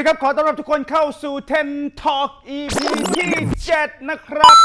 ดีครับขอต้อนรับทุกคนเข้าสู่ Ten Talk EP ที่7นะครับ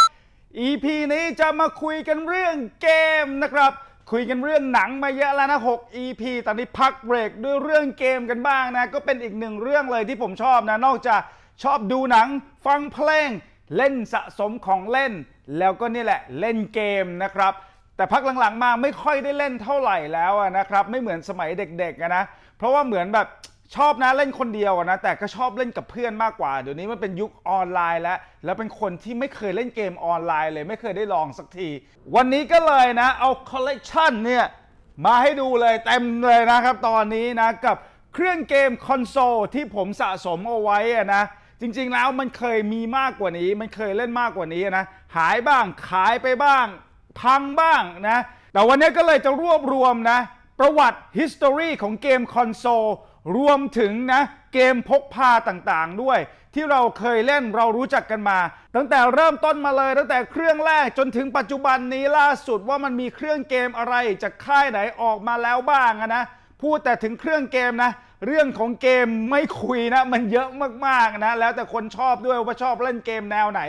EP นี้จะมาคุยกันเรื่องเกมนะครับคุยกันเรื่องหนังมาเยอะแล้วนะ6 EP ตอนนี้พักเบรกด้วยเรื่องเกมกันบ้างนะก็เป็นอีกหนึ่งเรื่องเลยที่ผมชอบนะนอกจากชอบดูหนังฟังเพลงเล่นสะสมของเล่น แล้วก็นี่แหละเล่นเกมนะครับแต่พักหลังๆมาไม่ค่อยได้เล่นเท่าไหร่แล้วนะครับไม่เหมือนสมัยเด็กๆนะ เพราะว่าเหมือนแบบชอบนะ เล่นคนเดียวนะ แต่ก็ชอบเล่นกับเพื่อนมากกว่าเดี๋ยวนี้มันเป็นยุคออนไลน์แล้ว แล้วเป็นคนที่ไม่เคยเล่นเกมออนไลน์ เลยไม่เคยได้ลองสักที วันนี้ก็เลยนะเอาคอลเลกชันเนี่ยมาให้ดูเลยเต็มเลยนะครับตอนนี้นะ กับเครื่องเกมคอนโซลที่ผมสะสมเอาไว้นะจริงๆแล้วมันเคยมีมากกว่านี้ มันเคยเล่นมากกว่านี้นะหายบ้างขายไปบ้าง พังบ้างนะแต่วันนี้ก็เลยจะรวบรวมนะ ประวัติ history ของเกมคอนโซลรวมถึงนะ เกมพกพาต่างๆด้วย ที่เราเคยเล่นเรารู้จักกันมา ตั้งแต่เริ่มต้นมาเลยตั้งแต่เครื่องแรก จนถึงปัจจุบันนี้ล่าสุดว่ามันมีเครื่องเกมอะไรจากค่ายไหนออกมาแล้วบ้างนะพูดแต่ถึงเครื่องเกมนะ เรื่องของเกมไม่คุยนะ มันเยอะมากๆนะแล้วแต่คนชอบด้วยว่าชอบเล่นเกมแนวไหน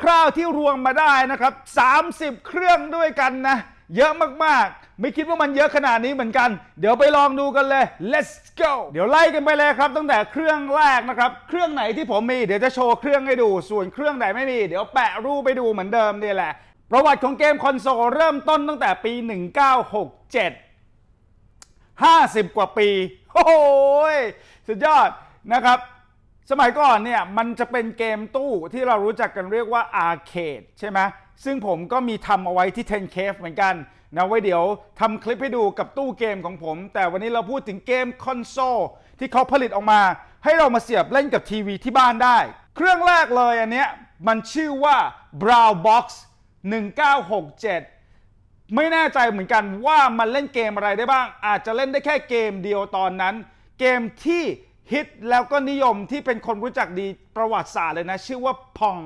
คร่าวๆที่รวมมาได้นะครับ 30 เครื่องด้วยกันนะเยอะมากๆ ไม่คิดว่ามันเยอะขนาดนี้เหมือนกัน เดี๋ยวไปลองดูกันเลย let's go เดี๋ยวไล่กันไปเลยครับตั้งแต่เครื่องแรกนะครับ เครื่องไหนที่ผมมีเดี๋ยวจะโชว์เครื่องให้ดู ส่วนเครื่องไหนไม่มี เดี๋ยวแปะรูปไปดูเหมือนเดิมนี่แหละ ประวัติของเกมคอนโซลเริ่มต้นตั้งแต่ปี 1967 50 กว่าปีโอ้โหสุดยอดนะครับ สมัยก่อนเนี่ยมันจะเป็นเกมตู้ที่เรารู้จักกันเรียกว่าอาร์เคดใช่ไหมซึ่งผมก็มีทำเอาไว้ที่1 0 Cave เหมือนกันนะไว้เดี๋ยวทำคลิปให้ดูกับตู้เกมของผม แต่วันนี้เราพูดถึงเกมคอนโซลที่เขาผลิตออกมา ให้เรามาเสียบเล่นกับทีวีที่บ้านได้ เครื่องแรกเลยอันเนี้ยมันชื่อว่า Brow Box 1967 ไม่แน่ใจเหมือนกันว่ามันเล่นเกมอะไรได้บ้าง อาจจะเล่นได้แค่เกมเดียวตอนนั้น เกมที่ฮิตแล้วก็นิยมที่เป็นคนรู้จักดีประวัติศาสตร์เลยนะชื่อว่าพอง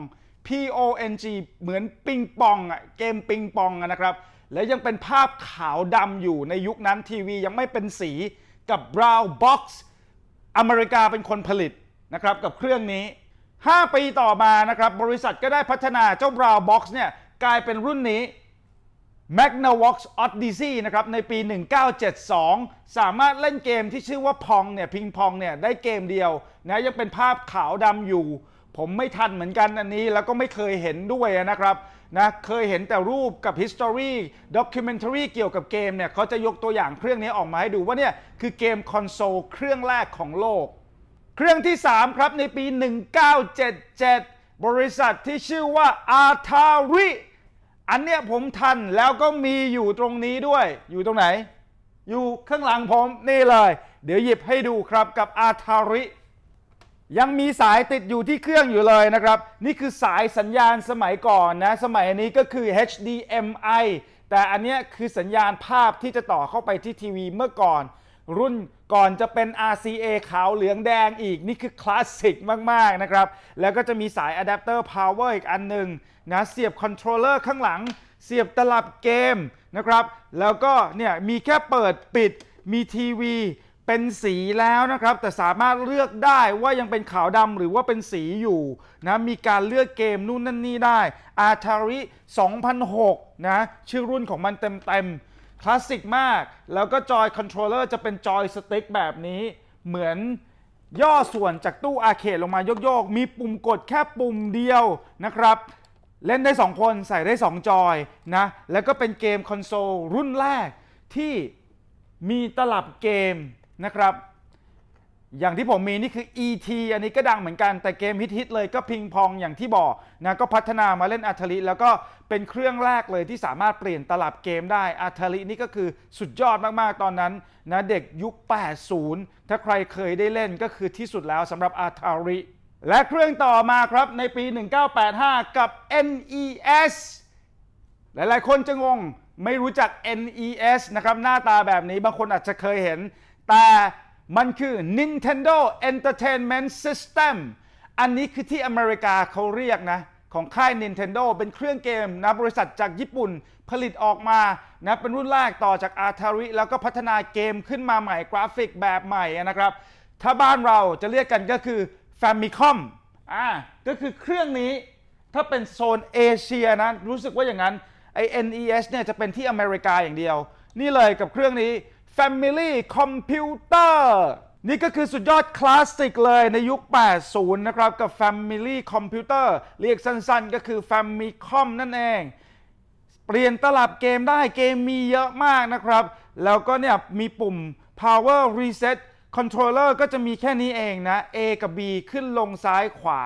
PONG เหมือนปิงปองอะเกมปิงปองนะครับ และยังเป็นภาพขาวดำอยู่ในยุคนั้นทีวียังไม่เป็นสีกับ Brown Box อเมริกาเป็นคนผลิตนะครับกับเครื่องนี้ 5 ปีต่อมานะครับบริษัทก็ได้พัฒนาเจ้า Brown Box เนี่ยกลายเป็นรุ่นนี้ Magnavox Odyssey นะครับ ในปี 1972 สามารถเล่นเกมที่ชื่อว่าพองเนี่ยพิงพองเนี่ยได้เกมเดียวนะยังเป็นภาพขาวดำอยู่ผมไม่ทันเหมือนกันอันนี้แล้วก็ไม่เคยเห็นด้วยนะครับนะเคยเห็นแต่รูปกับ history documentary เกี่ยวกับเกมเนี่ย เขาจะยกตัวอย่างเครื่องนี้ออกมาให้ดูว่าเนี่ย คือเกมคอนโซลเครื่องแรกของโลก เครื่องที่ 3 ครับในปี 1977 บริษัทที่ชื่อว่า Atari อันเนี้ยผมทันแล้วก็มีอยู่ตรงนี้ด้วย อยู่ตรงไหน อยู่ข้างหลังผม นี่เลย เดี๋ยวหยิบให้ดูครับกับ Atari ยังมีสายติดอยู่ที่เครื่องอยู่เลยนะครับ นี่คือสายสัญญาณสมัยก่อนนะ สมัยนี้ก็คือ HDMI แต่อันนี้คือสัญญาณภาพที่จะต่อเข้าไปที่ทีวี เมื่อก่อน รุ่นก่อนจะเป็น RCA ขาวเหลืองแดงอีก นี่คือคลาสสิกมากๆนะครับ แล้วก็จะมีสายอะแดปเตอร์พาวเวอร์อีกอันหนึ่งนะเสียบคอนโทรลเลอร์ข้างหลังเสียบตลับเกมนะครับแล้วก็เนี่ยมีแค่เปิดปิดมีทีวีเป็นสีแล้วนะครับแต่สามารถเลือกได้ว่ายังเป็นขาวดำหรือว่าเป็นสีอยู่นะมีการเลือกเกมนู่นนั่นนี่ได้อาทาริ2006นะชื่อรุ่นของมันเต็มๆคลาสสิกมากแล้วก็จอยคอนโทรลเลอร์จะเป็นจอยสติ๊กแบบนี้ เหมือนย่อส่วนจากตู้อาเคดลงมาโยกๆมีปุ่มกดแค่ปุ่มเดียวนะครับเล่นได้ 2 คนใส่ได้2จอยนะแล้วก็เป็นเกมคอนโซลรุ่นแรกที่มีตลับเกมนะครับ อย่างที่ผมมีนี่คือ ET อันนี้ก็ดังเหมือนกัน แต่เกมฮิตๆเลยก็พิงพองอย่างที่บอกนะ ก็พัฒนามาเล่นอัธลิแล้วก็เป็นเครื่องแรกเลยที่สามารถเปลี่ยนตลับเกมได้อัธลินี่ก็คือสุดยอดมากๆ ตอนนั้น นะเด็กยุค 80 ถ้าใครเคยได้เล่นก็คือที่สุดแล้วสำหรับอัธลิและเครื่องต่อมาครับในปี 1985 กับ NES หลายๆคนจะงงไม่รู้จัก NES นะครับหน้าตาแบบนี้บางคนอาจจะเคยเห็นแต่มันคือ Nintendo Entertainment System อันนี้คือที่อเมริกาเขาเรียกนะของค่าย Nintendo เป็นเครื่องเกมนะบริษัทจากญี่ปุ่นผลิตออกมานะเป็นรุ่นแรกต่อจาก Atari แล้วก็พัฒนาเกมขึ้นมาใหม่กราฟิกแบบใหม่นะครับ ถ้าบ้านเราจะเรียกกันก็คือ Famicom อ่าก็คือเครื่องนี้ถ้าเป็นโซนเอเชียนะ รู้สึกว่าอย่างนั้นไอ NES เนี่ยจะเป็นที่อเมริกาอย่างเดียว นี่เลยกับเครื่องนี้ Family Computer นี่ก็คือสุดยอดคลาสสิกเลยในยุค 80นะครับกับ Family Computer เรียกสั้นๆ ก็คือ Famicom นั่นเอง เปลี่ยนตลับเกมได้เกมมีเยอะมากนะครับแล้วก็เนี่ยมีปุ่ม Power Reset Controller ก็จะมีแค่นี้เองนะ A กับ B ขึ้นลงซ้ายขวา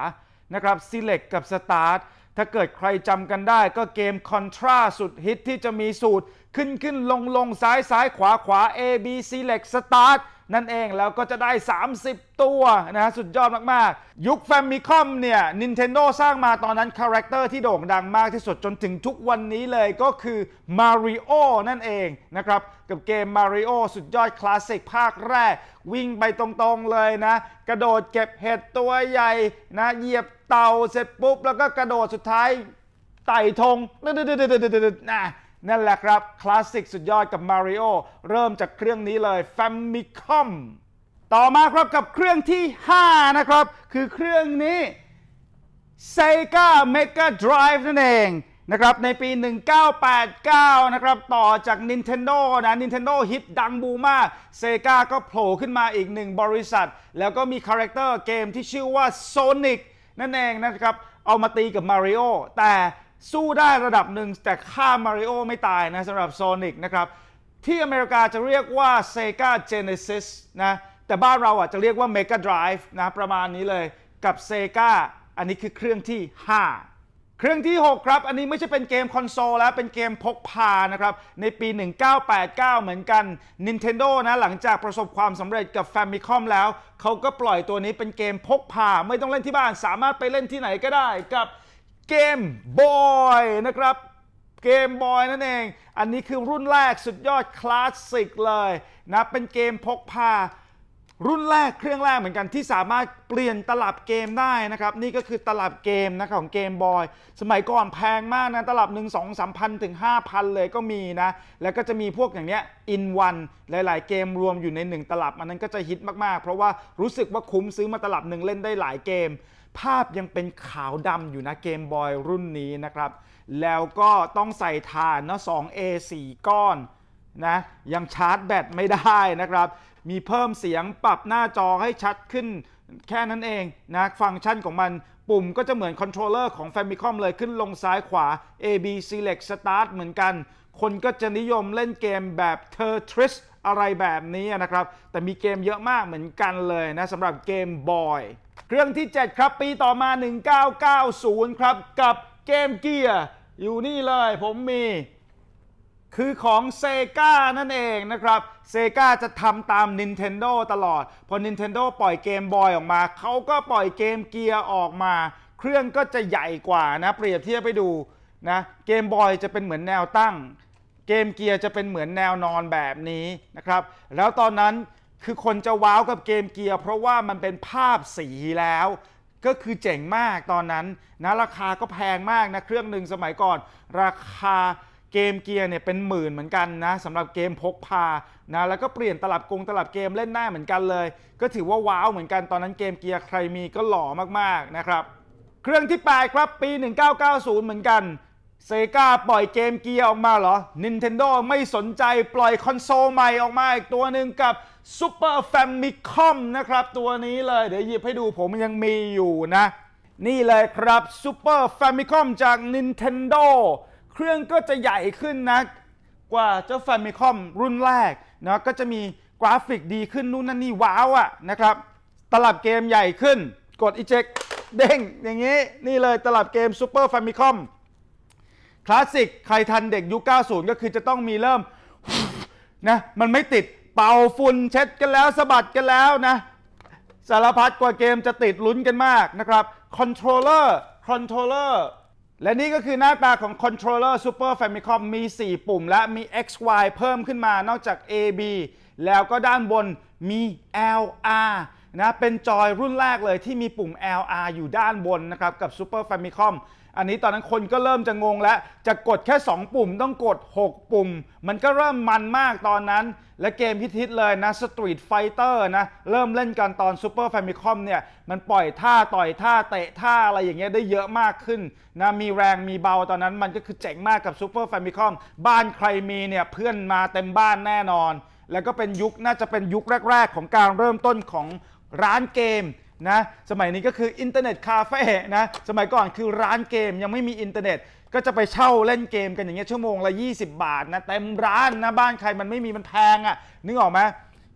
นะครับ Select กับ Start ถ้าเกิดใครจำกันได้ ก็เกม Contra สุดฮิตที่จะมีสูตรขึ้นขึ้นลงลงซ้ายซ้ายขวาขวา A B C เล็กสตาร์ทนั่นเองแล้วก็จะได้ 30 ตัวนะฮะสุดยอดมากๆ ยุคแฟมิคอมเนี่ย Nintendo สร้างมาตอนนั้น คาแรคเตอร์ที่โด่งดังมากที่สุดจนถึงทุกวันนี้เลยก็คือ Mario นั่นเองนะครับ กับเกม Mario สุดยอดคลาสสิกภาคแรกวิ่งไปตรงๆเลยนะ กระโดดเก็บเห็ดตัวใหญ่นะเหยียบเต่าเสร็จปุ๊บแล้วก็กระโดดสุดท้ายไต่ธงนะนั่นแหละครับคลาสสิกสุดยอดกับ Mario เริ่มจากเครื่องนี้เลย Famicom ต่อมาครับกับเครื่องที่5นะครับคือเครื่องนี้ Sega Mega Drive นั่นเองนะครับในปี 1989นะครับต่อจาก Nintendo นะ Nintendo ฮิตดังบูมาก Sega ก็โผล่ขึ้นมาอีกหนึ่งบริษัท แล้วก็มีคาแรคเตอร์เกมที่ชื่อว่า Sonic นั่นเองนะครับเอามาตีกับ Mario แต่สู้ได้ระดับหนึ่งแต่ฆ่ามาริโอไม่ตายนะสำหรับโซนิกนะครับ ที่อเมริกาจะเรียกว่า Sega Genesis นะแต่บ้านเราอ่ะจะเรียกว่า Mega Drive นะประมาณนี้เลยกับ Sega อันนี้คือเครื่องที่ 5 เครื่องที่ 6 ครับ อันนี้ไม่ใช่เป็นเกมคอนโซลแล้วเป็นเกมพกพานะครับ ในปี 1989 เหมือนกัน Nintendo นะหลังจากประสบความสำเร็จกับ Famicom แล้ว เขาก็ปล่อยตัวนี้เป็นเกมพกพา ไม่ต้องเล่นที่บ้าน สามารถไปเล่นที่ไหนก็ได้กับเกมบอยนะครับเกมบอยนั่นเอง อันนี้คือรุ่นแรกสุดยอดคลาสสิกเลยนะ เป็นเกมพกพา รุ่นแรกเครื่องแรกเหมือนกันที่สามารถเปลี่ยนตลับเกมได้นะครับ นี่ก็คือตลับเกมนะของเกมบอยสมัยก่อนแพงมากนะ ตลับ 1 2 3 0 0 0 ถึง 5,000 เลยก็มีนะ แล้วก็จะมีพวกอย่างเนี้ยอินวันหลายๆเกมรวมอยู่ใน 1 ตลับ อันนั้นก็จะฮิตมากๆเพราะว่ารู้สึกว่าคุ้มซื้อมาตลับหนึ่งเล่นได้หลายเกมภาพยังเป็นขาวดำอยู่นะเกมบอยรุ่นนี้นะครับ แล้วก็ต้องใส่ฐานนะ 2A 4ก้อนนะยังชาร์จแบตไม่ได้นะครับ มีเพิ่มเสียงปรับหน้าจอให้ชัดขึ้นแค่นั้นเองนะ ฟังก์ชันของมันปุ่มก็จะเหมือนคอนโทรลเลอร์ของ Famicom เลยขึ้นลงซ้ายขวา A B Select Start เหมือนกัน คนก็จะนิยมเล่นเกมแบบ Tetris อะไรแบบนี้นะครับ แต่มีเกมเยอะมากเหมือนกันเลยนะสำหรับเกมบอยเครื่องที่ 7 ครับ ปีต่อมา 1990 ครับ กับเกมเกียร์อยู่นี่เลยผมมีคือของเซกานั่นเองนะครับเซกาจะทำตาม Nintendo ตลอดพอ Nintendo ปล่อยเกมบอยออกมา เขาก็ปล่อยเกมเกียร์ออกมา เครื่องก็จะใหญ่กว่านะ เปรียบเทียบไปดูนะเกมบอยจะเป็นเหมือนแนวตั้งเกมเกียร์จะเป็นเหมือนแนวนอนแบบนี้นะครับ แล้วตอนนั้นคือคนจะว้าว กับเกมเกียร์ เพราะว่ามันเป็นภาพสีแล้ว ก็คือเจ๋งมากตอนนั้นนะราคาก็แพงมากนะ เครื่องหนึ่งสมัยก่อน ราคาเกมเกียร์เนี่ยเป็นหมื่นเหมือนกันนะสำหรับเกมพกพานะแล้วก็เปลี่ยนตลับกงตลับเกมเล่นหน้าเหมือนกันเลย ก็ถือว่าว้าวเหมือนกันตอนนั้นเกมเกียร์ใครมีก็หล่อมากๆนะครับเครื่องที่8ครับปี 1990 เหมือนกันเซกาปล่อยเกมเกียร์ออกมาเหรอ Nintendo ไม่สนใจปล่อยคอนโซลใหม่ออกมาอีกตัวหนึ่งกับ Super Famicom นะครับ ตัวนี้เลยเดี๋ยวหยิบให้ดูผมยังมีอยู่นะ นี่เลยครับ Super Famicom จาก Nintendo เครื่องก็จะใหญ่ขึ้นนะกว่าเจ้า Famicom รุ่นแรกนะก็จะมีกราฟิกดีขึ้นนู่นนั่นนี่ว้าวอะนะครับ ตลับเกมใหญ่ขึ้นกดีเจ็กเด้งอย่างนี้ นี่เลยตลับเกม Super Famicom คลาสสิกใครทันเด็กยุค 90 ก็คือจะต้องมีเริ่มนะมันไม่ติดเป่าฝุ่นเช็ดกันแล้วสะบัดกันแล้วนะสารพัดกว่าเกมจะติดลุ้นกันมากนะครับคอนโทรลเลอร์คอนโทรลเลอร์และนี่ก็คือหน้าตาของคอนโทรลเลอร์ซูเปอร์แฟมิคอมมี 4 ปุ่มและมี X Y เพิ่มขึ้นมานอกจาก A B แล้วก็ด้านบนมี L R นะเป็นจอยรุ่นแรกเลยที่มีปุ่ม L R อยู่ด้านบนนะครับกับซูเปอร์แฟมิคอมอันนี้ตอนนั้นคนก็เริ่มจะงงแล้วจะกดแค่ 2 ปุ่มต้องกด 6 ปุ่ม มันก็เริ่มมันมากตอนนั้น และเกมพิทิตเลยนะ Street Fighter นะเริ่มเล่นกันตอน Super Famicom เนี่ยมันปล่อยท่า ต่อยท่าเตะท่าอะไรอย่างเงี้ยได้เยอะมากขึ้นนะมีแรงมีเบาตอนนั้นมันก็คือเจ๋งมากกับ Super Famicom บ้านใครมีเนี่ยเพื่อนมาเต็มบ้านแน่นอน แล้วก็เป็นยุคน่าจะเป็นยุคแรก ๆ ของการเริ่มต้นของร้านเกมนะสมัยนี้ก็คืออินเทอร์เน็ตคาเฟ่นะสมัยก่อนคือร้านเกมยังไม่มีอินเทอร์เน็ต ก็จะไปเช่าเล่นเกมกันอย่างเงี้ยชั่วโมงละ 20 บาทนะเต็มร้านนะบ้านใครมันไม่มีมันแพงอะ่ะนึกออกไหม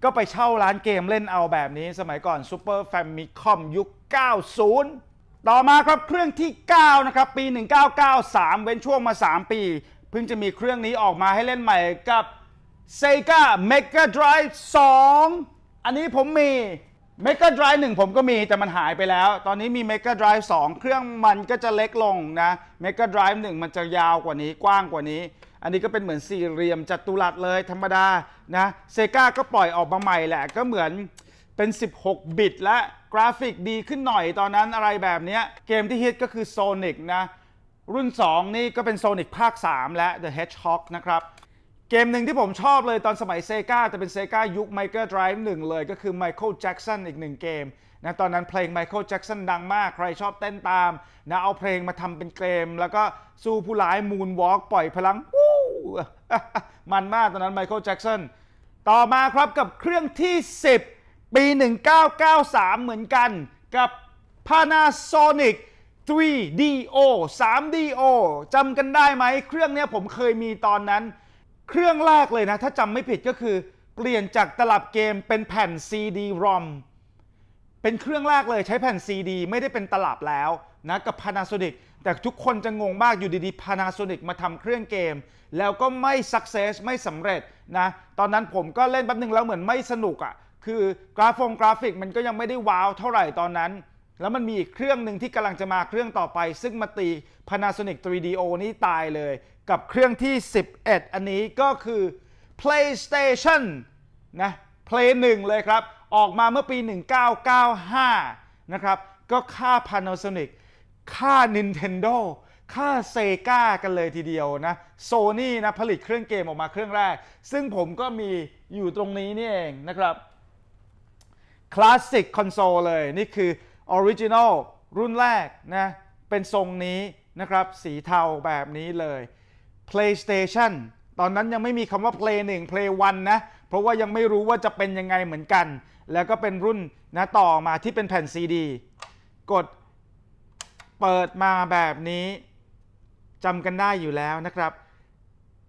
ก็ไปเช่าร้านเกมเล่นเอาแบบนี้ สมัยก่อนซูเปอร์แฟมิคอมยุค 90 ต่อมาครับเครื่องที่ 9 นะครับปี 1993 เว้นช่วงมา 3 ปีเพิ่งจะมีเครื่องนี้ออกมาให้เล่นใหม่กับ Sega Mega Drive 2 อันนี้ผมมีเมกะไดรฟ์หนึ่งผมก็มีแต่มันหายไปแล้ว ตอนนี้มีเมกะไดรฟ์สองเครื่องมันก็จะเล็กลงนะเมกะไดรฟ์หนึ่งมันจะยาวกว่านี้กว้างกว่านี้ อันนี้ก็เป็นเหมือนสี่เหลี่ยม จัตุรัสเลยธรรมดานะเซกาก็ปล่อยออกมาใหม่แหละก็เหมือนเป็น 16 บิตและกราฟิกดีขึ้นหน่อย ตอนนั้นอะไรแบบนี้เกมที่ฮิตก็คือ Sonic นะ รุ่น 2 นี่ก็เป็น Sonic ภาค 3 และ The Hedgehog นะครับเกมหนึ่งที่ผมชอบเลยตอนสมัยเซกาจะเป็นเซกายุคไมเคิลไดรฟ์หนึ่งเลยก็คือไมเคิลแจ็กสันอีกหนึ่งเกมนะตอนนั้นเพลงไมเคิลแจ็กสันดังมากใครชอบเต้นตามนะเอาเพลงมาทำเป็นเกม แล้วก็สู้ผู้ร้ายมูนวอล์กปล่อยพลังวู้มันมากตอนนั้นไมเคิลแจ็กสันต่อมาครับกับเครื่องที่ 10 ปี 1993 เหมือนกัน กับ Panasonic 3DO 3DO จำกันได้ไหมเครื่องนี้ผมเคยมีตอนนั้นเครื่องแรกเลยนะถ้าจำไม่ผิดก็คือ เปลี่ยนจากตลับเกมเป็นแผ่น CD ROM เป็นเครื่องแรกเลยใช้แผ่น CD ไม่ได้เป็นตลับแล้วนะกับ Panasonic แต่ทุกคนจะงงมากอยู่ดีๆ Panasonic มาทำเครื่องเกม แล้วก็ไม่ success ไม่สำเร็จนะตอนนั้นผมก็เล่นแป๊บนึงแล้วเหมือนไม่สนุกอะ่ะคือ กราฟงกราฟิกมันก็ยังไม่ได้ว้าวเท่าไหร่ตอนนั้น แล้วมันมีอีกเครื่องหนึ่งที่กำลังจะมาเครื่องต่อไป ซึ่งมาตี Panasonic 3DO นี่ตายเลยกับเครื่องที่ 11 อันนี้ก็คือ PlayStation นะ Play 1 เลยครับ ออกมาเมื่อปี 1995 นะครับ ก็ค่า Panasonic ค่า Nintendo ค่า Sega กันเลยทีเดียวนะ Sony นะ ผลิตเครื่องเกมออกมาเครื่องแรก ซึ่งผมก็มีอยู่ตรงนี้นี่เองนะครับคลาสสิกคอนโซลเลยนี่คือออริจินอลรุ่นแรกนะ เป็นทรงนี้นะครับ สีเทาแบบนี้เลย PlayStation ตอนนั้นยังไม่มีคำว่า Play 1 Play 1นะ เพราะว่ายังไม่รู้ว่าจะเป็นยังไงเหมือนกัน แล้วก็เป็นรุ่นนะต่อมาที่เป็นแผ่นซีดีกดเปิดมาแบบนี้จำกันได้อยู่แล้วนะครับ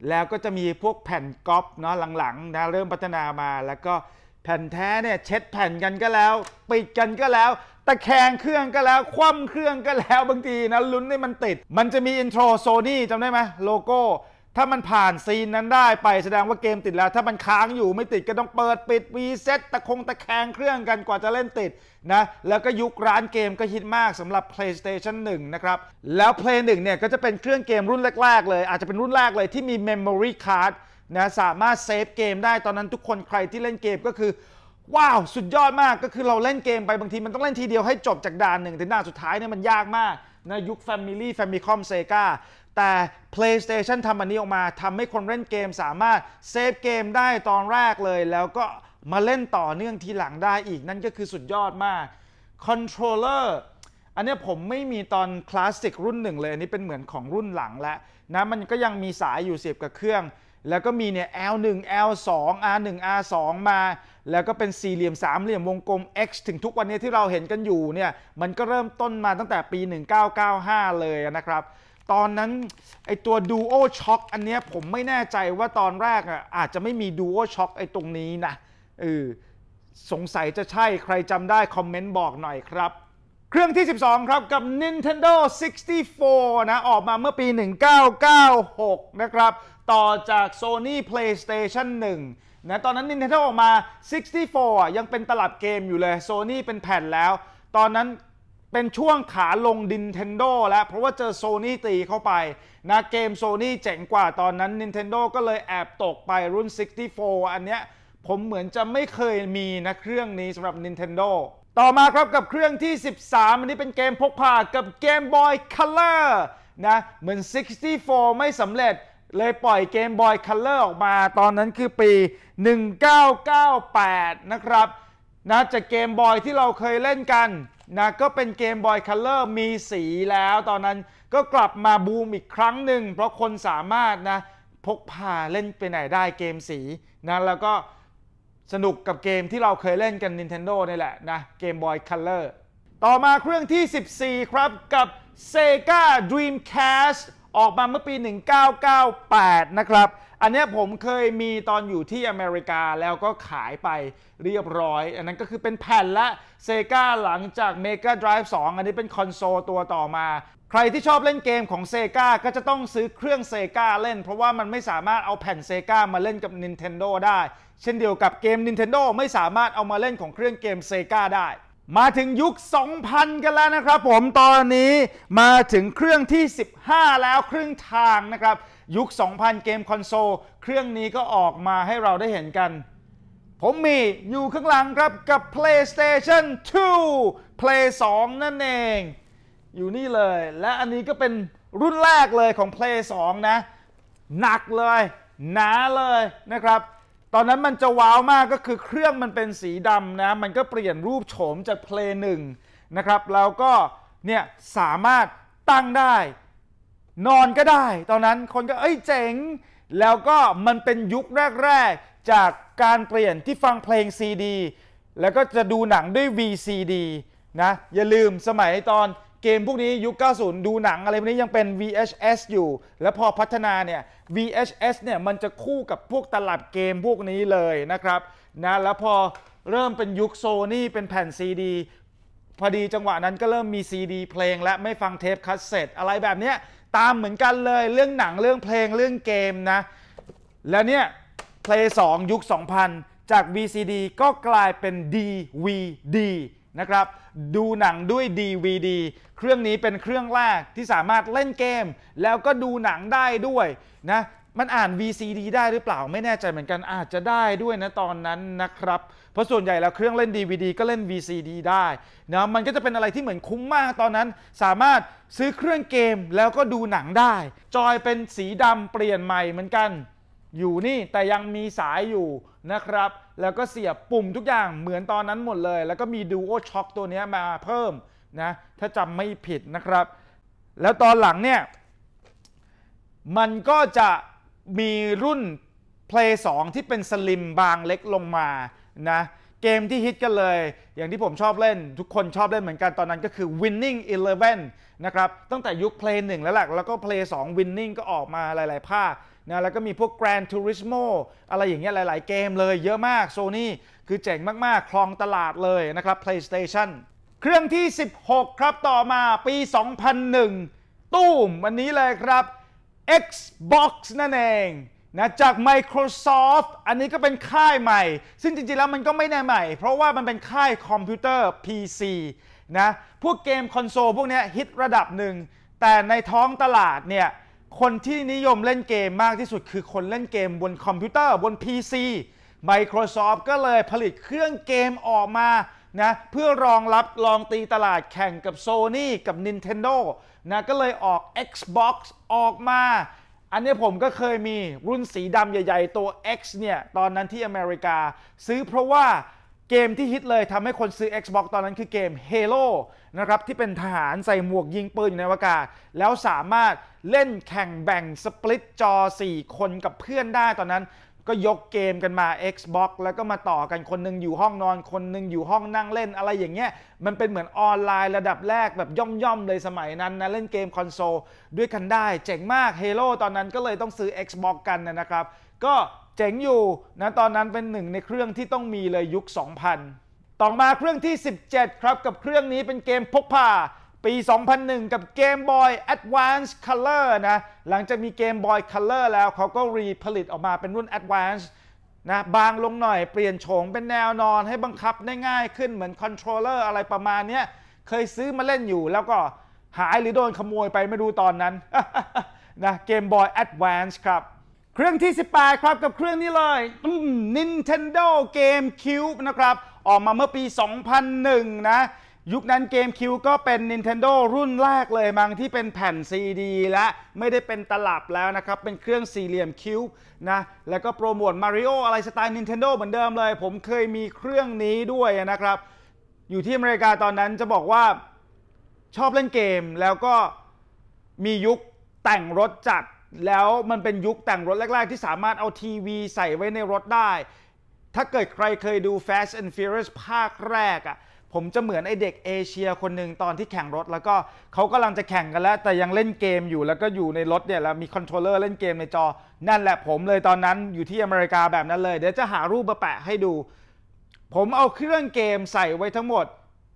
แล้วก็จะมีพวกแผ่นก๊อปเนาะหลังๆนะเริ่มพัฒนามาแล้วก็แผ่นแท้เนี่ยเช็ดแผ่นกันก็แล้ว ปิดกันก็แล้วตะแคงเครื่องก็แล้วคว่ำเครื่องก็แล้วบางทีนะลุ้นให้มันติดมันจะมีอินโทรโซนี่จำได้ไหมโลโก้ถ้ามันผ่านซีนนั้นได้ไปแสดงว่าเกมติดแล้ว ถ้ามันค้างอยู่ไม่ติดก็ต้องเปิดปิดวีเซ็ตตะคงตะแคงเครื่องกันกว่าจะเล่นติดนะแล้วก็ยุคร้านเกมก็ฮิตมากสำหรับ PlayStation 1นะครับแล้ว Play 1เนี่ยก็จะเป็นเครื่องเกมรุ่นแรก ๆ เลย อาจจะเป็นรุ่นแรกเลยที่มี Memory Card นะสามารถเซฟเกมได้ ตอนนั้นทุกคนใครที่เล่นเกมก็คือ ว้าวสุดยอดมากก็คือเราเล่นเกมไปบางทีมันต้องเล่นทีเดียวให้จบจากด่านหนึ่งถึงด่านสุดท้ายเนี่ยมันยากมากนะยุค Family Famicom Sega แต่ PlayStation ทำอันนี้ออกมาทำให้คนเล่นเกมสามารถเซฟเกมได้ตอนแรกเลยแล้วก็มาเล่นต่อเนื่องทีหลังได้อีก นั่นก็คือสุดยอดมากคอนโทรลเลอร์อันนี้ผมไม่มีตอนคลาสสิกรุ่นหนึ่งเลยอันนี้เป็นเหมือนของรุ่นหลังแล้วนะมันก็ยังมีสายอยู่เสียบกับเครื่องแล้วก็มีเนี่ย L1 L2 R1 R2 มา แล้วก็เป็นสี่เหลี่ยมสามเหลี่ยมวงกลม X ถึงทุกวันนี้ที่เราเห็นกันอยู่เนี่ย มันก็เริ่มต้นมาตั้งแต่ปี 1995 เลยนะครับ ตอนนั้นไอตัว Duo Shock อันเนี้ยผมไม่แน่ใจว่าตอนแรกอ่ะอาจจะไม่มี Duo Shock ไอตรงนี้นะเออสงสัยจะใช่ใครจำได้คอมเมนต์บอกหน่อยครับเครื่องที่ 12 ครับกับ Nintendo 64 นะออกมาเมื่อปี 1996 นะครับ ต่อจาก Sony PlayStation 1 นะ ตอนนั้น Nintendo ออกมา 64 ยังเป็นตลับเกมอยู่เลย Sony เป็นแผ่นแล้ว ตอนนั้นเป็นช่วงขาลง Nintendo แล้วเพราะว่าเจอ Sony ตีเข้าไปนะ เกม Sony เจ๋งกว่าตอนนั้น Nintendo ก็เลยแอบตกไปรุ่น 64 อันเนี้ยผมเหมือนจะไม่เคยมีนะเครื่องนี้สำหรับ Nintendo ต่อมาครับกับเครื่องที่ 13 อันนี้เป็นเกมพกพากับ Game Boy Color นะเหมือน 64 ไม่สำเร็จเลยปล่อยเกมบอยคัลเลอร์ออกมาตอนนั้นคือปี 1998 นะครับนะจากเกมบอยที่เราเคยเล่นกันนะก็เป็นเกมบอยคัลเลอร์มีสีแล้ว ตอนนั้นก็กลับมาบูมอีกครั้งหนึ่งเพราะคนสามารถนะพกพาเล่นไปไหนได้เกมสีนะแล้วก็สนุกกับเกมที่เราเคยเล่นกัน Nintendo นี่แหละนะเกมบอยคัลเลอร์ต่อมาเครื่องที่ 14 ครับ กับ Sega Dreamcast ออกมาเมื่อปี 1998 นะครับ อันนี้ผมเคยมีตอนอยู่ที่อเมริกาแล้วก็ขายไปเรียบร้อย อันนั้นก็คือเป็นแผ่นละ Sega หลังจาก Mega Drive 2 อันนี้เป็นคอนโซลตัวต่อมาใครที่ชอบเล่นเกมของเซกาก็จะต้องซื้อเครื่องเซกาเล่น เพราะว่ามันไม่สามารถเอาแผ่นเซกามาเล่นกับ Nintendo ได้ เช่นเดียวกับเกม Nintendo ไม่สามารถเอามาเล่นของเครื่องเกมเซกาได้ มาถึงยุค 2000 กันแล้วนะครับ ผมตอนนี้มาถึงเครื่องที่ 15 แล้วครึ่งทางนะครับ ยุค 2000 เกมคอนโซลเครื่องนี้ก็ออกมาให้เราได้เห็นกัน ผมมีอยู่ข้างหลังครับกับ PlayStation 2 Play 2 นั่นเองอยู่นี่เลยและอันนี้ก็เป็นรุ่นแรกเลยของ Play 2นะหนักเลย หนาเลยนะครับ ตอนนั้นมันจะว้าวมากก็คือเครื่องมันเป็นสีดำนะ มันก็เปลี่ยนรูปโฉมจาก Play 1นะครับแล้วก็เนี่ยสามารถตั้งได้ นอนก็ได้ตอนนั้นคนก็ เอ้ยเจ๋ง แล้วก็มันเป็นยุคแรกๆจากการเปลี่ยนที่ฟังเพลงซีดีแล้วก็จะดูหนังด้วย VCD นะ อย่าลืมสมัยตอนเกมพวกนี้ยุค 90 ดูหนังอะไรพวกนี้ยังเป็น VHS อยู่ แล้วพอพัฒนาเนี่ย VHS เนี่ยมันจะคู่กับพวกตลับเกมพวกนี้เลยนะครับนะแล้วพอเริ่มเป็นยุคโซนี่เป็นแผ่นซีดีพอดีจังหวะนั้นก็เริ่มมีซีดีเพลงและไม่ฟังเทปคัสเซ็ตอะไรแบบเนี้ยตามเหมือนกันเลยเรื่องหนังเรื่องเพลงเรื่องเกมนะแล้วเนี่ยเพลง2ยุค 2000 จาก VCD ก็กลายเป็น DVD นะครับ ดูหนังด้วย DVD เครื่องนี้เป็นเครื่องแรกที่สามารถเล่นเกม แล้วก็ดูหนังได้ด้วยนะ มันอ่าน VCD ได้หรือเปล่าไม่แน่ใจเหมือนกันอาจจะได้ด้วยนะตอนนั้นนะครับ เพราะส่วนใหญ่แล้วเครื่องเล่น DVD ก็เล่น VCD ได้นะมันก็จะเป็นอะไรที่เหมือนคุ้มมากตอนนั้น สามารถซื้อเครื่องเกมแล้วก็ดูหนังได้ จอยเป็นสีดำเปลี่ยนใหม่เหมือนกัน อยู่นี่แต่ยังมีสายอยู่นะครับแล้วก็เสียบปุ่มทุกอย่างเหมือนตอนนั้นหมดเลย แล้วก็มีดูโอช็อคตัวนี้มาเพิ่มนะถ้าจำไม่ผิดนะครับ แล้วตอนหลังเนี่ย มันก็จะมีรุ่น Play 2 ที่เป็นสลิมบางเล็กลงมานะเกมที่ฮิตกันเลย อย่างที่ผมชอบเล่น ทุกคนชอบเล่นเหมือนกัน ตอนนั้นก็คือ Winning Eleven นะครับ ตั้งแต่ยุค Play 1 แล้วแหละแล้วก็ Play 2 Winning ก็ออกมาหลาย ๆ ภาคนะแล้วก็มีพวก Gran d Turismo อะไรอย่างเงี้ยหลาย ๆเกมเลยเยอะมาก Sony คือเจ๋งมากๆคลองตลาดเลยนะครับ PlayStation เครื่องที่ 16 ครับต่อมาปี 2001 ตู้ม วันนี้เลยครับ Xbox นั่นเองนะจาก Microsoft อันนี้ก็เป็นค่ายใหม่ ซึ่งจริงๆ แล้วมันก็ไม่แน่ใหม่ เพราะว่ามันเป็นค่ายคอมพิวเตอร์ PC นะ พวกเกมคอนโซลพวกนี้ฮิตระดับหนึ่ง แต่ในท้องตลาดเนี่ยคนที่นิยมเล่นเกมมากที่สุดคือคนเล่นเกมบนคอมพิวเตอร์ บน PC Microsoft ก็เลยผลิตเครื่องเกมออกมานะเพื่อรองรับรองตีตลาดแข่งกับ Sony กับ Nintendo นะก็เลยออก Xbox ออกมา อันนี้ผมก็เคยมีรุ่นสีดำใหญ่ๆตัว X เนี่ยตอนนั้นที่อเมริกาซื้อเพราะว่าเกมที่ฮิตเลยทำให้คนซื้อ Xbox ตอนนั้นคือเกม Halo นะครับ ที่เป็นทหารใส่หมวกยิงปืนอยู่ในอากาศ แล้วสามารถเล่นแข่งแบ่งสปลิตจอ4 คนกับเพื่อนได้ตอนนั้นก็ยกเกมกันมา Xbox แล้วก็มาต่อกันคนนึงอยู่ห้องนอนคนนึงอยู่ห้องนั่งเล่นอะไรอย่างเงี้ยมันเป็นเหมือนออนไลน์ระดับแรกแบบย่อมๆเลยสมัยนั้นนะ เล่นเกมคอนโซลด้วยกันได้เจ๋งมาก Halo ตอนนั้นก็เลยต้องซื้อ Xbox กันนะครับ ก็เจ๋งอยู่นะตอนนั้นเป็นหนึ่งในเครื่องที่ต้องมีเลยยุค 2000 ต่อมาเครื่องที่ 17 ครับกับเครื่องนี้เป็นเกมพกพา ปี 2001 กับ Game Boy Advance Color นะ หลังจากมี Game Boy Color แล้วเขาก็รีผลิตออกมาเป็นรุ่น Advance นะบางลงหน่อยเปลี่ยนโฉมเป็นแนวนอนให้บังคับได้ง่ายขึ้นเหมือนคอนโทรลเลอร์อะไรประมาณนี้เคยซื้อมาเล่นอยู่แล้วก็หายหรือโดนขโมยไปไม่รู้ตอนนั้นนะเกมบอยแอดวานซ์ครับเครื่องที่18ครับกับเครื่องนี้เลย Nintendo GameCube นะครับออกมาเมื่อปี 2001 นะยุคนั้น GameCube ก็เป็น Nintendo รุ่นแรกเลยมั้งที่เป็นแผ่น CD และไม่ได้เป็นตลับแล้วนะครับเป็นเครื่องสี่เหลี่ยมคิวนะแล้วก็โปรโมท Mario อะไรสไตล์ Nintendo เหมือนเดิมเลย ผมเคยมีเครื่องนี้ด้วยนะครับ อยู่ที่อเมริกาตอนนั้นจะบอกว่าชอบเล่นเกมแล้วก็มียุคแต่งรถจัดแล้วมันเป็นยุคแต่งรถแรกๆที่สามารถเอาทีวีใส่ไว้ในรถได้ ถ้าเกิดใครเคยดู Fast and Furious ภาคแรกอะ่ะ ผมจะเหมือนไอเด็กเอเชียคนหนึ่งตอนที่แข่งรถ แล้วก็เขากำลังจะแข่งกันแล้ว แต่ยังเล่นเกมอยู่แล้วก็อยู่ในรถเนี่ยแล้วมีคอนโทรลเลอร์เล่นเกมในจอ นั่นแหละผมเลยตอนนั้นอยู่ที่อเมริกาแบบนั้นเลย เดี๋ยวจะหารูปมาแปะให้ดู ผมเอาเครื่องเกมใส่ไว้ทั้งหมด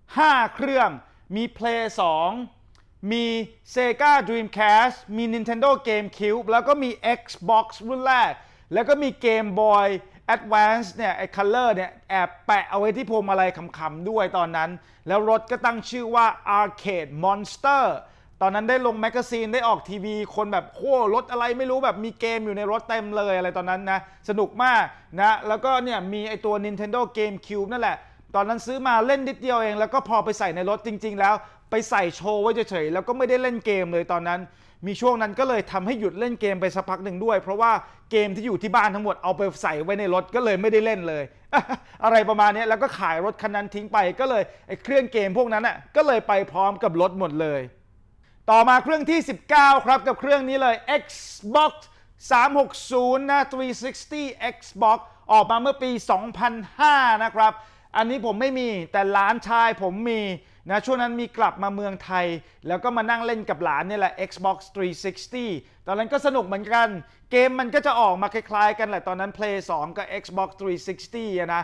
5 เครื่อง มี Play 2มี Sega Dreamcast มี Nintendo GameCube แล้วก็มี Xbox รุ่นแรก แล้วก็มี Game Boy Advance เนี่ยไอ้ Color เนี่ยแอบแปะเอาไว้ที่พวงมาลัยขำๆด้วยตอนนั้น แล้วรถก็ตั้งชื่อว่า Arcade Monster ตอนนั้นได้ลงแมกกาซีนได้ออกทีวี คนแบบโค้รถอะไรไม่รู้แบบมีเกมอยู่ในรถเต็มเลยอะไรตอนนั้นนะสนุกมากนะแล้วก็เนี่ยมีไอตัว Nintendo GameCube นั่นแหละ ตอนนั้นซื้อมาเล่นนิดเดียวเอง แล้วก็พอไปใส่ในรถจริงๆแล้วไปใส่โชว์ไว้เฉยๆแล้วก็ไม่ได้เล่นเกมเลยตอนนั้น มีช่วงนั้นก็เลยทำให้หยุดเล่นเกมไปสักพักหนึ่งด้วย เพราะว่าเกมที่อยู่ที่บ้านทั้งหมดเอาไปใส่ไว้ในรถก็เลยไม่ได้เล่นเลย อะไรประมาณนี้แล้วก็ขายรถคันนั้นทิ้งไปก็เลยเครื่องเกมพวกนั้นอ่ะก็เลยไปพร้อมกับรถหมดเลย ต่อมาเครื่องที่ 19 ครับ กับเครื่องนี้เลย Xbox 360นะ360 Xbox ออกมาเมื่อปี 2005นะครับ อันนี้ผมไม่มีแต่หลานชายผมมีนะช่วงนั้นมีกลับมาเมืองไทยแล้วก็มานั่งเล่นกับหลานนี่แหละ Xbox 360 ตอนนั้นก็สนุกเหมือนกัน เกมมันก็จะออกมาคล้ายๆกันแหละตอนนั้น Play 2กับ Xbox 360นะ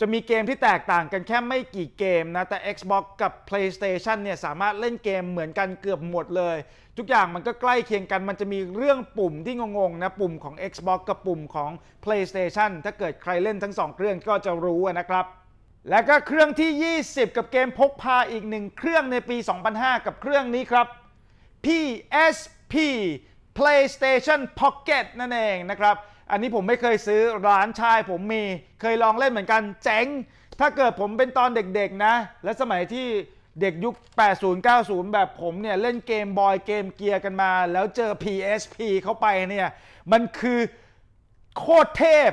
จะมีเกมที่แตกต่างกันแค่ไม่กี่เกมนะแต่ Xbox กับ PlayStation เนี่ยสามารถเล่นเกมเหมือนกันเกือบหมดเลย ทุกอย่างมันก็ใกล้เคียงกันมันจะมีเรื่องปุ่มที่งงๆนะปุ่มของ Xbox กับปุ่มของ PlayStation ถ้าเกิดใครเล่นทั้งสองเครื่องก็จะรู้นะครับและก็เครื่องที่ 20 กับเกมพกพาอีกหนึ่งเครื่องในปี2005กับเครื่องนี้ครับ PSP PlayStation Pocket นั่นเองนะครับ อันนี้ผมไม่เคยซื้อร้านชายผมมีเคยลองเล่นเหมือนกันเจ๋งถ้าเกิดผมเป็นตอนเด็กๆนะ และสมัยที่เด็กยุค 80-90 แบบผมเนี่ย เล่นเกมบอยเกมเกียร์กันมา แล้วเจอ PSP เข้าไปเนี่ย มันคือ โคตรเทพ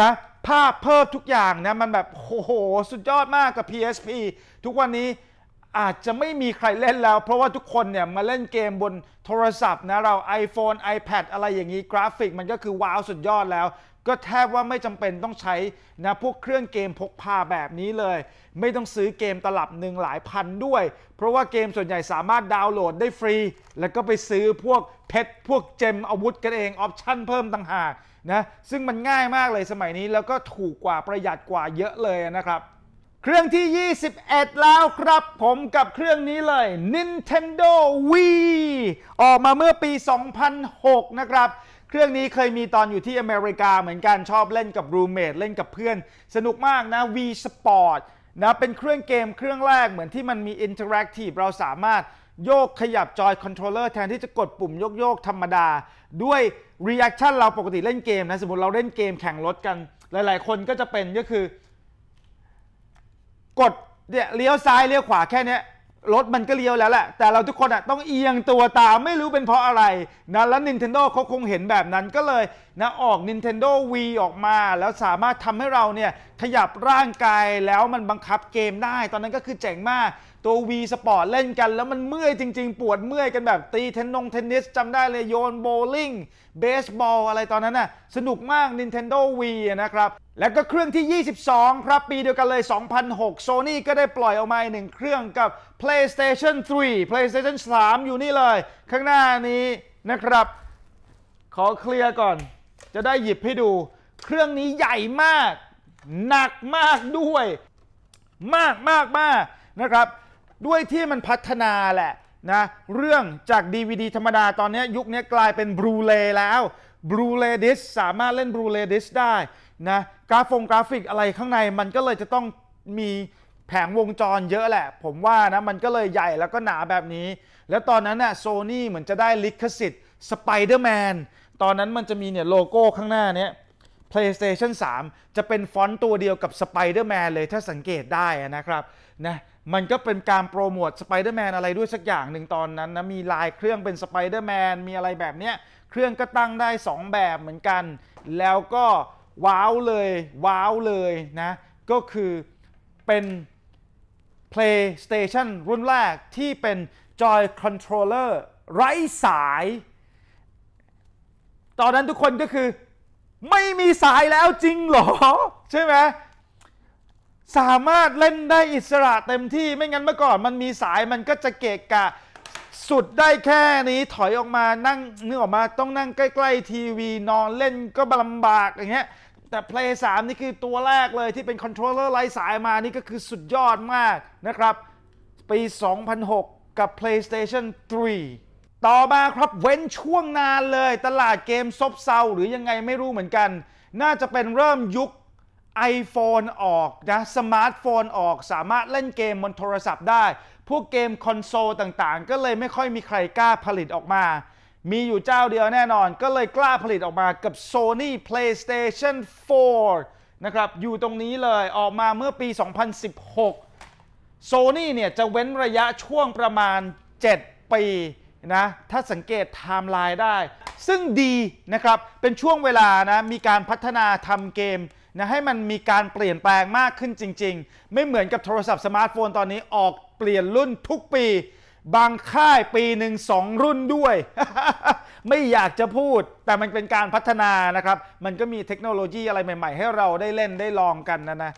นะภาพเพิ่มทุกอย่างนะมันแบบโหสุดยอดมากกับ PSP ทุกวันนี้อาจจะไม่มีใครเล่นแล้ว เพราะว่าทุกคนเนี่ยมาเล่นเกมบนโทรศัพท์นะเรา iPhone iPad อะไรอย่างนี้กราฟิกมันก็คือว้าวสุดยอดแล้ว ก็แทบว่าไม่จำเป็นต้องใช้นะพวกเครื่องเกมพกพาแบบนี้เลย ไม่ต้องซื้อเกมตลับหนึ่งหลายพันด้วย เพราะว่าเกมส่วนใหญ่สามารถดาวน์โหลดได้ฟรี แล้วก็ไปซื้อพวกเพชรพวกเจมอาวุธกันเองออปชั่นเพิ่มต่างหากนะซึ่งมันง่ายมากเลยสมัยนี้แล้วก็ถูกกว่าประหยัดกว่าเยอะเลยนะครับ เครื่องที่ 21 แล้วครับผมกับเครื่องนี้เลย Nintendo Wii ออกมาเมื่อปี 2006 นะครับ เครื่องนี้เคยมีตอนอยู่ที่อเมริกาเหมือนกันชอบเล่นกับรูเมทเล่นกับเพื่อนสนุกมากนะ Wii Sport นะเป็นเครื่องเกมเครื่องแรกเหมือนที่มันมีอินเทอร์แอคทีฟเราสามารถโยกขยับจอยคอนโทรลเลอร์แทนที่จะกดปุ่มโยกๆธรรมดาด้วยรีแอคชั่นเราปกติเล่นเกมนะ สมมติเราเล่นเกมแข่งรถกัน หลายๆ คนก็จะเป็นก็คือ กดเนี่ยเลี้ยวซ้าย เลี้ยวขวาแค่นี้รถมันก็เลี้ยวแล้วแหละแต่เราทุกคนอ่ะต้องเอียงตัวตามไม่รู้เป็นเพราะอะไรนะแล้ว Nintendo เขาคงเห็นแบบนั้นก็เลยนะออก Nintendo V ออกมา แล้วสามารถทำให้เราเนี่ยขยับร่างกายแล้วมันบังคับเกมได้ ตอนนั้นก็คือเจ๋งมากตัววีสปอร์ตเล่นกันแล้วมันเมื่อยจริง ๆ ปวดเมื่อยกันแบบตีเทนนงเทนนิสจำได้เลยโยนโบลิ่งเบสบอล อะไรตอนนั้นน่ะ สนุกมาก Nintendo V นะครับ แล้วก็เครื่องที่ 22ครับปีเดียวกันเลย 2006 Sony ก็ได้ปล่อยออกมาหนึ่งเครื่องกับ PlayStation 3 PlayStation 3 อยู่นี่เลย ข้างหน้านี้นะครับ ขอเคลียร์ก่อน จะได้หยิบให้ดูเครื่องนี้ใหญ่มาก หนักมากด้วยมากมากมากนะครับด้วยที่มันพัฒนาแหละนะเรื่องจาก DVD ธรรมดาตอนนี้ยุคนี้กลายเป็นบลูเรย์แล้วบลูเรย์ดิสสามารถเล่นบลูเรย์ดิสได้ นะ กราฟงกราฟิกอะไรข้างในมันก็เลยจะต้องมีแผงวงจรเยอะแหละ ผมว่านะมันก็เลยใหญ่แล้วก็หนาแบบนี้ แล้วตอนนั้นน่ะโซนี่เหมือนจะได้ลิขสิทธิ์สไปเดอร์แมนตอนนั้นมันจะมีเนี่ยโลโก้ข้างหน้าเนี้ย PlayStation 3 จะเป็นฟอนต์ตัวเดียวกับ Spider-Man เลยถ้าสังเกตได้นะครับนะมันก็เป็นการโปรโมท Spider-Man อะไรด้วยสักอย่างหนึ่งตอนนั้นนะมีลายเครื่องเป็น Spider-Man มีอะไรแบบเนี้ยเครื่องก็ตั้งได้ 2 แบบเหมือนกัน แล้วก็ว้าวเลยว้าวเลยนะ ก็คือเป็น PlayStation รุ่นแรกที่เป็น Joy Controller ไร้สาย ตอนนั้นทุกคนก็คือไม่มีสายแล้วจริงเหรอใช่ไหมสามารถเล่นได้อิสระเต็มที่ไม่งั้นเมื่อก่อนมันมีสายมันก็จะเกะกะ สุดได้แค่นี้ถอยออกมานั่งนึกออกมาต้องนั่งใกล้ ๆ ทีวีนอนเล่นก็ลำบากอย่างเงี้ยแต่ Play 3 นี่คือตัวแรกเลยที่เป็นคอนโทรลเลอร์ไร้สายมานี่ก็คือสุดยอดมากนะครับ ปี 2006 กับ PlayStation 3ต่อมาครับเว้นช่วงนานเลย ตลาดเกมซบเซาหรือยังไงไม่รู้เหมือนกัน น่าจะเป็นเริ่มยุค iPhone ออกนะสมาร์ทโฟนออกสามารถเล่นเกมบนโทรศัพท์ได้ พวกเกมคอนโซลต่างๆ ก็เลยไม่ค่อยมีใครกล้าผลิตออกมา มีอยู่เจ้าเดียวแน่นอนก็เลยกล้าผลิตออกมา กับ Sony PlayStation 4 นะครับ อยู่ตรงนี้เลยออกมาเมื่อปี 2016 Sony เนี่ยจะเว้นระยะช่วงประมาณ7 ปีนะถ้าสังเกตไทม์ไลน์ได้ ซึ่งดีนะครับ เป็นช่วงเวลานะมีการพัฒนาทำเกมนะให้มันมีการเปลี่ยนแปลงมากขึ้นจริงๆ ไม่เหมือนกับโทรศัพท์สมาร์ทโฟนตอนนี้ออกเปลี่ยนรุ่นทุกปี บางค่ายปีหนึ่งสองรุ่นด้วย ไม่อยากจะพูด แต่มันเป็นการพัฒนานะครับ มันก็มีเทคโนโลยีอะไรใหม่ๆ ให้เราได้เล่นได้ลองกันนะนะ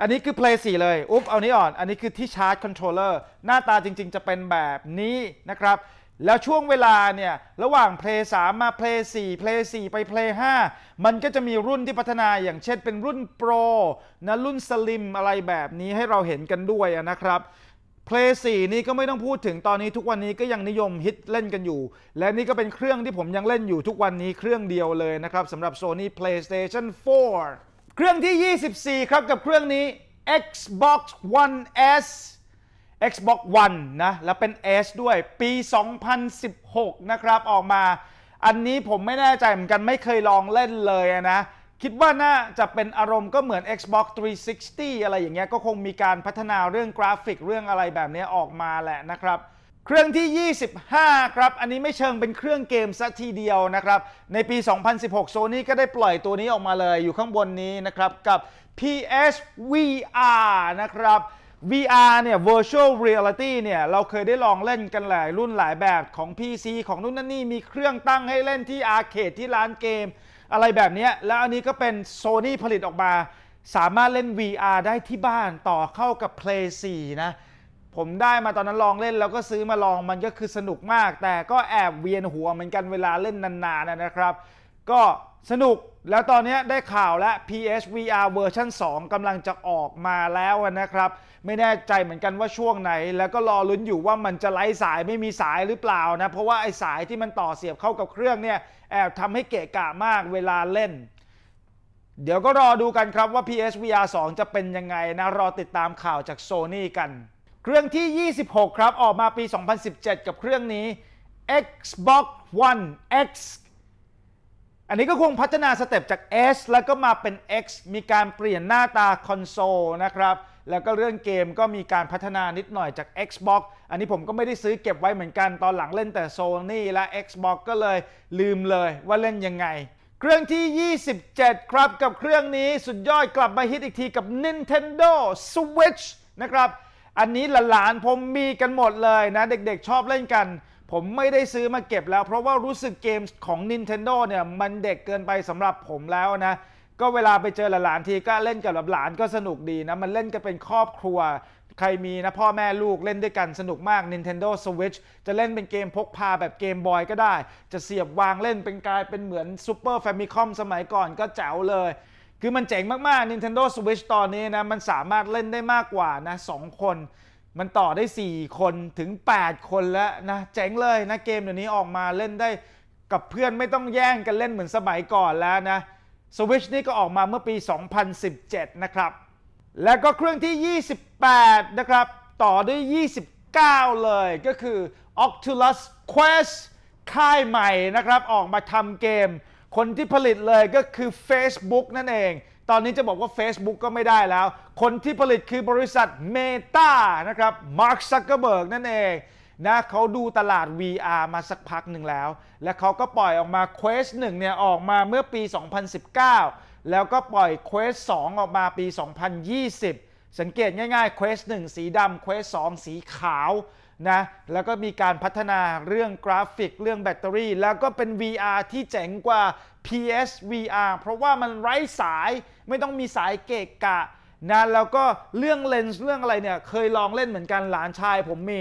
อันนี้คือ Play 4 เลยอุ๊บเอานี้อ่อน อันนี้คือที่ชาร์จคอนโทรลเลอร์หน้าตาจริง ๆ จะเป็นแบบนี้นะครับแล้วช่วงเวลาเนี่ยระหว่างเพลย์สามมาเพลย์สี่เพลย์สี่ไปเพลย์ห้ามันก็จะมีรุ่นที่พัฒนาอย่างเช่น เป็นรุ่นโปรนะรุ่นสลิมอะไรแบบนี้ให้เราเห็นกันด้วยนะครับเพลย์สี่นี้ก็ไม่ต้องพูดถึงตอนนี้ทุกวันนี้ก็ยังนิยมฮิตเล่นกันอยู่ และนี่ก็เป็นเครื่องที่ผมยังเล่นอยู่ทุกวันนี้เครื่องเดียวเลยนะครับสำหรับ Sony PlayStation 4 เครื่องที่ 24ครับกับเครื่องนี้ Xbox One S Xbox One นะ แล้วเป็น S ด้วยปี 2016นะครับ ออกมา อันนี้ผมไม่แน่ใจเหมือนกัน ไม่เคยลองเล่นเลยนะ คิดว่าน่าจะเป็นอารมณ์ก็เหมือน Xbox 360 อะไรอย่างเงี้ย ก็คงมีการพัฒนาเรื่องกราฟิก เรื่องอะไรแบบนี้ออกมาแหละนะครับ เครื่องที่ 25 ครับ อันนี้ไม่เชิงเป็นเครื่องเกมซะทีเดียวนะครับ ในปี 2016 Sony ก็ได้ปล่อยตัวนี้ออกมาเลย อยู่ข้างบนนี้นะครับ กับ PS VR นะครับ VR เนี่ย Virtual Reality เนี่ย เราเคยได้ลองเล่นกันหลายรุ่นหลายแบบของ PC ของนู่นนั่นนี่ มีเครื่องตั้งให้เล่นที่อาร์เคดที่ร้านเกมอะไรแบบนี้ แล้วอันนี้ก็เป็น Sony ผลิตออกมา สามารถเล่น VR ได้ที่บ้านต่อเข้ากับ Play 4 นะ ผมได้มาตอนนั้นลองเล่นแล้วก็ซื้อมาลองมันก็คือสนุกมาก แต่ก็แอบเวียนหัวเหมือนกันเวลาเล่นนานๆ นะครับ ก็สนุกแล้วตอนนี้ได้ข่าวและ PSVR เวอร์ชัน2กำลังจะออกมาแล้วนะครับ ไม่แน่ใจเหมือนกันว่าช่วงไหน แล้วก็รอลุ้นอยู่ว่ามันจะไร้สายไม่มีสายหรือเปล่านะ เพราะว่าไอ้สายที่มันต่อเสียบเข้ากับเครื่องเนี่ยแอบทำให้เกะกะมากเวลาเล่น เดี๋ยวก็รอดูกันครับว่า PSVR 2 จะเป็นยังไงนะ รอติดตามข่าวจากโซนี่กัน เครื่องที่ 26 ครับออกมาปี 2017 กับเครื่องนี้ Xbox One X อันนี้ก็คงพัฒนาสเต็ปจาก S แล้วก็มาเป็น X มีการเปลี่ยนหน้าตาคอนโซลนะครับ แล้วก็เรื่องเกมก็มีการพัฒนานิดหน่อยจาก Xbox อันนี้ผมก็ไม่ได้ซื้อเก็บไว้เหมือนกันตอนหลังเล่นแต่ Sony และ Xbox ก็เลยลืมเลยว่าเล่นยังไง เครื่องที่ 27 ครับ กับเครื่องนี้สุดยอดกลับมาฮิตอีกทีกับ Nintendo Switch นะครับ อันนี้หลานผมมีกันหมดเลยนะเด็กๆชอบเล่นกันผมไม่ได้ซื้อมาเก็บแล้ว เพราะว่ารู้สึกเกมของ Nintendo เนี่ยมันเด็กเกินไปสำหรับผมแล้วนะก็เวลาไปเจอหลานทีก็เล่นกับหลานก็สนุกดีนะมันเล่นกันเป็นครอบครัว ใครมีนะพ่อแม่ลูกเล่นด้วยกันสนุกมาก Nintendo Switch จะเล่นเป็นเกมพกพาแบบเกมบอยก็ได้ จะเสียบวางเล่นเป็นกลายเป็นเหมือน Super Famicom สมัยก่อนก็แจ๋วเลย คือมันเจ๋งมากๆ Nintendo Switch ตอนนี้นะมันสามารถเล่นได้มากกว่านะงคนมันต่อได้ 4 คนถึง 8 คนแล้วนะเจ๋งเลยนะเกมเดี๋ยวนี้ออกมาเล่นได้กับเพื่อนไม่ต้องแย่งกันเล่นเหมือนสมัยก่อนแล้วนะสวิชนี่ก็ออกมาเมื่อปี 2017 นะครับ แล้วก็เครื่องที่ 28 นะครับ ต่อด้วย 29 เลยก็คือ Oculus Quest ค่ายใหม่นะครับ ออกมาทำเกม คนที่ผลิตเลยก็คือ Facebook นั่นเองตอนนี้จะบอกว่า Facebook ก็ไม่ได้แล้ว คนที่ผลิตคือบริษัท Meta นะครับ Mark Zuckerberg นั่นเองนะเขาดูตลาด VR มาสักพักหนึ่งแล้ว และเขาก็ปล่อยออกมา Quest 1เนี่ยออกมาเมื่อปี 2019 แล้วก็ปล่อย Quest 2 ออกมาปี 2020 สังเกตง่ายๆ Quest 1 สีดำ Quest 2 สีขาวนะแล้วก็มีการพัฒนาเรื่องกราฟิกเรื่องแบตเตอรี่ แล้วก็เป็น VR ที่เจ๋งกว่า PSVR เพราะว่ามันไร้สายไม่ต้องมีสายเกะกะนะแล้วก็เรื่องเลนส์เรื่องอะไรเนี่ยเคยลองเล่นเหมือนกันหลานชาย ผมมี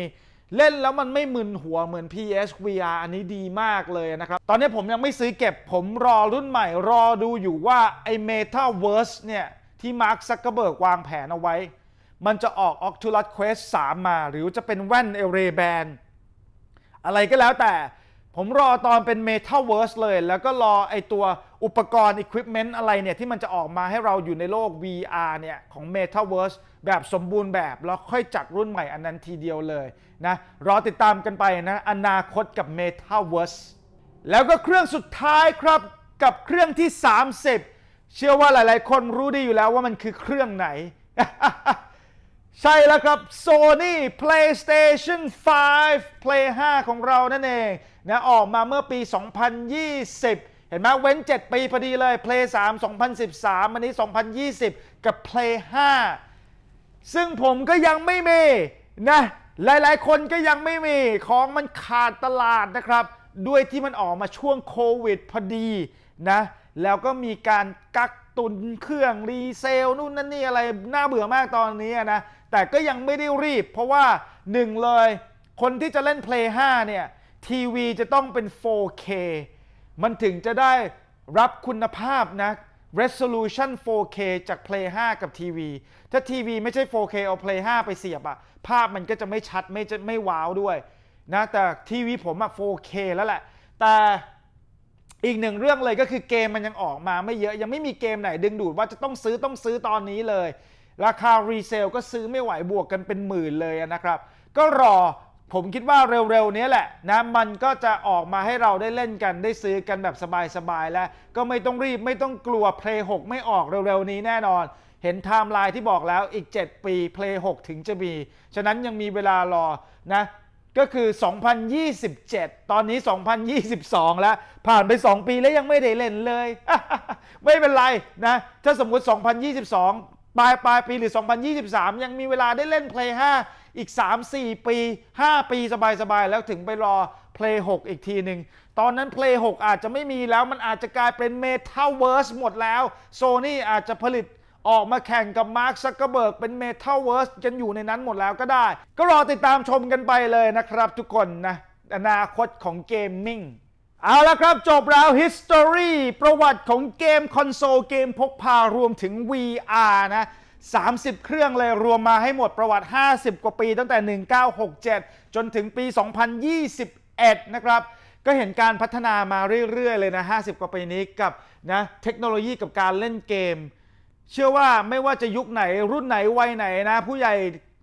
เล่นแล้วมันไม่มึนหัวเหมือน PSVR อันนี้ดีมากเลยนะครับ ตอนนี้ผมยังไม่ซื้อเก็บผมรอรุ่นใหม่รอดูอยู่ว่าไอ้ Metaverse เนี่ยที่มาร์คซักเกอร์เบิร์กวางแผนเอาไว้มันจะออก Oculus Quest 3 มา หรือจะเป็นแว่นเอเรแบนอะไรก็แล้วแต่ผมรอตอนเป็น Metaverse เลย แล้วก็รอไอตัวอุปกรณ์ Equipment อะไรเนี่ยที่มันจะออกมาให้เราอยู่ในโลก VR เนี่ย ของ Metaverse แบบสมบูรณ์แบบ แล้วค่อยจัดรุ่นใหม่อันนั้นทีเดียวเลยนะรอติดตามกันไปนะอนาคตกับ Metaverse แล้วก็เครื่องสุดท้ายครับกับเครื่องที่ 30 เชื่อว่าหลายๆ คนรู้ดีอยู่แล้วว่ามันคือเครื่องไหนใช่แล้วครับ Sony PlayStation 5 Play 5 ของเรานั่นเองนะออกมาเมื่อปี 2020 เห็นไหมเว้น 7 ปีพอดีเลย Play 3 2013อันนี้ 2020 กับ Play 5 ซึ่งผมก็ยังไม่มีนะ หลายๆคนก็ยังไม่มี ของมันขาดตลาดนะครับ ด้วยที่มันออกมาช่วงโควิดพอดีนะ แล้วก็มีการกักตุนเครื่องรีเซลนู่นนั่นนี่อะไรน่าเบื่อมากตอนนี้นะแต่ก็ยังไม่ได้รีบ เพราะว่าหนึ่งเลย คนที่จะเล่น Play 5 เนี่ยทีวีจะต้องเป็น 4K มันถึงจะได้รับคุณภาพนะ resolution 4K จาก Play 5 กับทีวีถ้าทีวีไม่ใช่ 4K เอา Play 5 ไปเสียบอะภาพมันก็จะไม่ชัดไม่ไม่ว้าวด้วยนะแต่ทีวีผมอะ 4K แล้วแหละ แต่อีกหนึ่งเรื่องเลยก็คือเกมมันยังออกมาไม่เยอะยังไม่มีเกมไหนดึงดูดว่าจะต้องซื้อต้องซื้อตอนนี้เลยราคารีเซลก็ซื้อไม่ไหวบวกกันเป็นหมื่นเลยนะครับ ก็รอผมคิดว่าเร็วๆนี้แหละนะมันก็จะออกมาให้เราได้เล่นกัน ได้ซื้อกันแบบสบายๆแล้ว ก็ไม่ต้องรีบไม่ต้องกลัว Play 6 ไม่ออกเร็วๆนี้แน่นอน เห็นไทม์ไลน์ที่บอกแล้วอีก 7 ปี Play 6 ถึงจะมี ฉะนั้นยังมีเวลารอนะ ก็คือ 2027 ตอนนี้ 2022 แล้วผ่านไป 2 ปีแล้วยังไม่ได้เล่นเลย ไม่เป็นไรนะถ้าสมมุติ 2022ปลายปลายปีหรือ 2023 ยังมีเวลาได้เล่นเพล y 5 อีก 3-4 ปี 5 ปีสบายๆแล้วถึงไปรอเพล y 6 อีกทีหนึ่งตอนนั้นเพล y 6 อาจจะไม่มีแล้วมันอาจจะกลายเป็นเมท a v เวิร์สหมดแล้วโซนี่อาจจะผลิตออกมาแข่งกับมาร์คซัก e ก b ร r เบิเป็นเมท a v เวิร์สกันอยู่ในนั้นหมดแล้วก็ได้ ก็รอติดตามชมกันไปเลยนะครับทุกคนนะอนาคตของเกมมิ่งเอาละครับ จบแล้ว History ประวัติของเกม คอนโซล เกมพกพารวมถึง VR นะ30 เครื่องเลยรวมมาให้หมดประวัติ 50 กว่าปีตั้งแต่ 1967 จนถึงปี 2021นะครับก็เห็นการพัฒนามาเรื่อย ๆ เลยนะ50 กว่าปีนี้กับนะเทคโนโลยีกับการเล่นเกม เชื่อว่าไม่ว่าจะยุคไหนรุ่นไหนวัยไหนนะผู้ใหญ่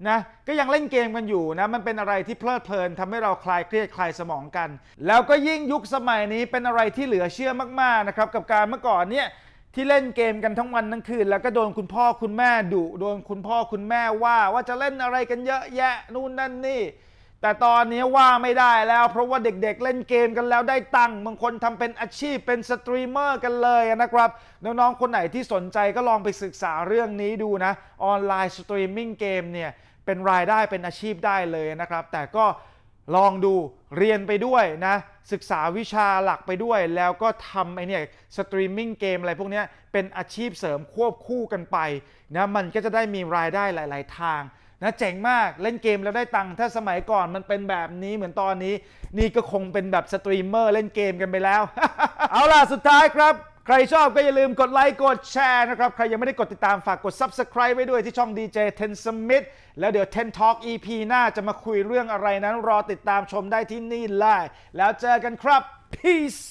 นะก็ยังเล่นเกมกันอยู่นะมันเป็นอะไรที่เพลิดเพลินทำให้เราคลายเครียดคลายสมองกัน แล้วก็ยิ่งยุคสมัยนี้เป็นอะไรที่เหลือเชื่อมากๆนะครับ กับการเมื่อก่อนเนี่ยที่เล่นเกมกันทั้งวันทั้งคืนแล้วก็โดนคุณพ่อคุณแม่ดุโดนคุณพ่อคุณแม่ว่าว่าจะเล่นอะไรกันเยอะแยะนู่นนั่นนี่แต่ตอนนี้ว่าไม่ได้แล้วเพราะว่าเด็กๆเเล่นเกมกันแล้วได้ตังค์บางคนทำเป็นอาชีพเป็นสตรีมเมอร์กันเลยนะครับน้องๆคนไหนที่สนใจก็ลองไปศึกษาเรื่องนี้ดูนะออนไลน์สตรีมมิ่งเกมเนี่ยเป็นรายได้เป็นอาชีพได้เลยนะครับ แต่ก็ลองดูเรียนไปด้วยนะศึกษาวิชาหลักไปด้วยแล้วก็ทำไอเนี่ยสตรีมมิ่งเกมอะไรพวกนี้เป็นอาชีพเสริมควบคู่กันไปนะมันก็จะได้มีรายได้หลาย ๆ ทางนะเจ๋งมากเล่นเกมแล้วได้ตังค์ถ้าสมัยก่อนมันเป็นแบบนี้เหมือนตอนนี้นี่ก็คงเป็นแบบสตรีมเมอร์เล่นเกมกันไปแล้ว เอาล่ะสุดท้ายครับใครชอบก็อย่าลืมกดไลค์กดแชร์นะครับ ใครยังไม่ได้กดติดตามฝากกด Subscribe ไว้ด้วยที่ช่อง DJ Ten Smith แล้วเดี๋ยว Ten Talk EP หน้า จะมาคุยเรื่องอะไรนั้นรอติดตามชมได้ที่นี่ไลน์แล้วเจอกันครับ peace